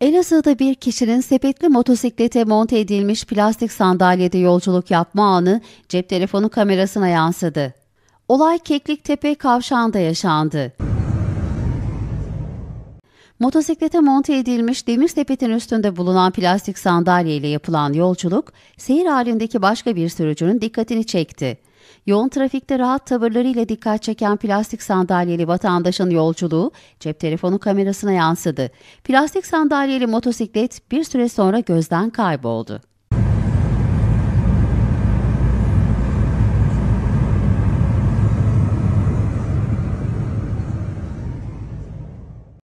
Elazığ'da bir kişinin sepetli motosiklete monte edilmiş plastik sandalyede yolculuk yapma anı cep telefonu kamerasına yansıdı. Olay Kekliktepe kavşağında yaşandı. Motosiklete monte edilmiş demir sepetin üstünde bulunan plastik sandalye ile yapılan yolculuk, seyir halindeki başka bir sürücünün dikkatini çekti. Yoğun trafikte rahat tavırlarıyla dikkat çeken plastik sandalyeli vatandaşın yolculuğu cep telefonu kamerasına yansıdı. Plastik sandalyeli motosiklet bir süre sonra gözden kayboldu.